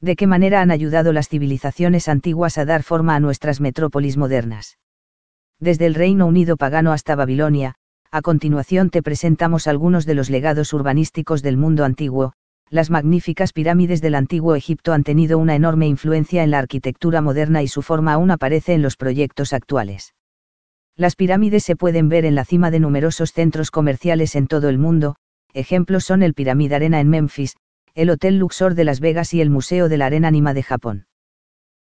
de qué manera han ayudado las civilizaciones antiguas a dar forma a nuestras metrópolis modernas. Desde el Reino Unido pagano hasta Babilonia, a continuación te presentamos algunos de los legados urbanísticos del mundo antiguo, las magníficas pirámides del antiguo Egipto han tenido una enorme influencia en la arquitectura moderna y su forma aún aparece en los proyectos actuales. Las pirámides se pueden ver en la cima de numerosos centros comerciales en todo el mundo, ejemplos son el Pirámide Arena en Memphis, el Hotel Luxor de Las Vegas y el Museo de la Arena Anima de Japón.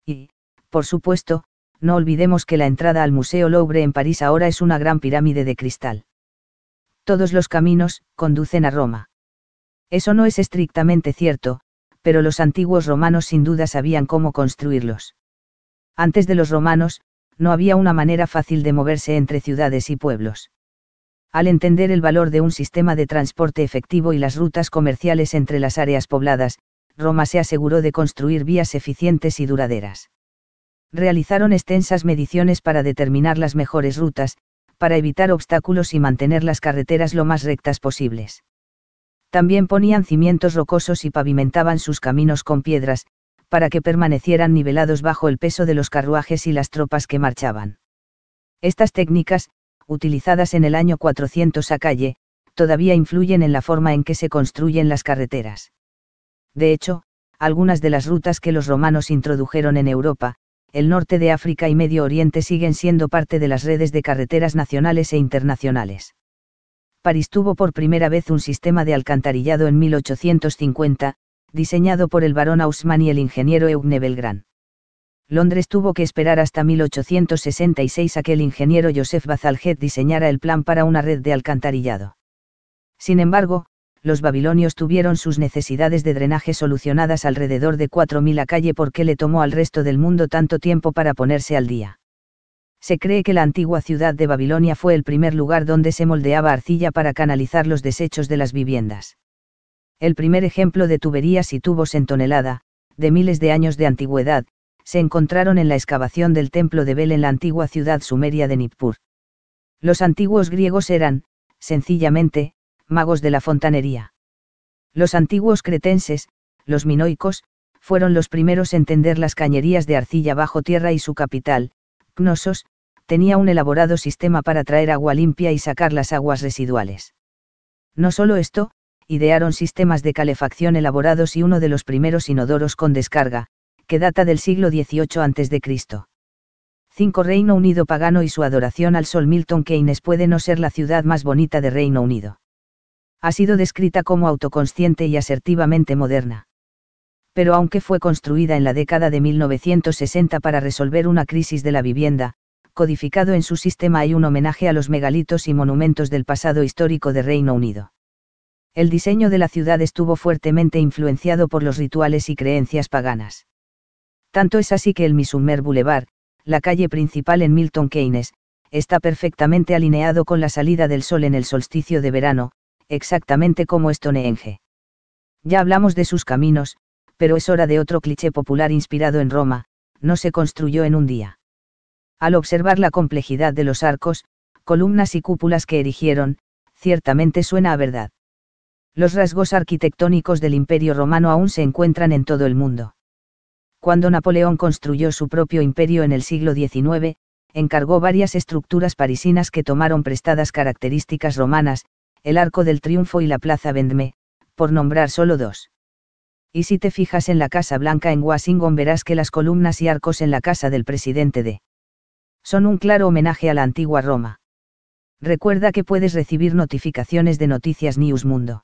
Y, por supuesto, no olvidemos que la entrada al Museo Louvre en París ahora es una gran pirámide de cristal. Todos los caminos conducen a Roma. Eso no es estrictamente cierto, pero los antiguos romanos sin duda sabían cómo construirlos. Antes de los romanos, no había una manera fácil de moverse entre ciudades y pueblos. Al entender el valor de un sistema de transporte efectivo y las rutas comerciales entre las áreas pobladas, Roma se aseguró de construir vías eficientes y duraderas. Realizaron extensas mediciones para determinar las mejores rutas, para evitar obstáculos y mantener las carreteras lo más rectas posibles. También ponían cimientos rocosos y pavimentaban sus caminos con piedras, para que permanecieran nivelados bajo el peso de los carruajes y las tropas que marchaban. Estas técnicas, utilizadas en el año 400 a calle, todavía influyen en la forma en que se construyen las carreteras. De hecho, algunas de las rutas que los romanos introdujeron en Europa, el norte de África y Medio Oriente siguen siendo parte de las redes de carreteras nacionales e internacionales. París tuvo por primera vez un sistema de alcantarillado en 1850, diseñado por el barón Haussmann y el ingeniero Eugne Belgrand. Londres tuvo que esperar hasta 1866 a que el ingeniero Joseph Bazalgette diseñara el plan para una red de alcantarillado. Sin embargo, los babilonios tuvieron sus necesidades de drenaje solucionadas alrededor de 4.000 a calle porque le tomó al resto del mundo tanto tiempo para ponerse al día. Se cree que la antigua ciudad de Babilonia fue el primer lugar donde se moldeaba arcilla para canalizar los desechos de las viviendas. El primer ejemplo de tuberías y tubos en tonelada, de miles de años de antigüedad, se encontraron en la excavación del templo de Bel en la antigua ciudad sumeria de Nippur. Los antiguos griegos eran, sencillamente, magos de la fontanería. Los antiguos cretenses, los minoicos, fueron los primeros en tender las cañerías de arcilla bajo tierra y su capital, Cnosos, tenía un elaborado sistema para traer agua limpia y sacar las aguas residuales. No solo esto, idearon sistemas de calefacción elaborados y uno de los primeros inodoros con descarga, que data del siglo XVIII a.C. 5. Reino Unido pagano y su adoración al sol Milton Keynes puede no ser la ciudad más bonita de Reino Unido. Ha sido descrita como autoconsciente y asertivamente moderna. Pero aunque fue construida en la década de 1960 para resolver una crisis de la vivienda, codificado en su sistema hay un homenaje a los megalitos y monumentos del pasado histórico de Reino Unido. El diseño de la ciudad estuvo fuertemente influenciado por los rituales y creencias paganas. Tanto es así que el Misumer Boulevard, la calle principal en Milton Keynes, está perfectamente alineado con la salida del sol en el solsticio de verano, exactamente como Stonehenge. Ya hablamos de sus caminos, pero es hora de otro cliché popular inspirado en Roma, no se construyó en un día. Al observar la complejidad de los arcos, columnas y cúpulas que erigieron, ciertamente suena a verdad. Los rasgos arquitectónicos del Imperio romano aún se encuentran en todo el mundo cuando Napoleón construyó su propio imperio en el siglo XIX, encargó varias estructuras parisinas que tomaron prestadas características romanas, el Arco del Triunfo y la Plaza Vendme, por nombrar solo dos. Y si te fijas en la Casa Blanca en Washington verás que las columnas y arcos en la casa del presidente de son un claro homenaje a la antigua Roma. Recuerda que puedes recibir notificaciones de Noticias News Mundo.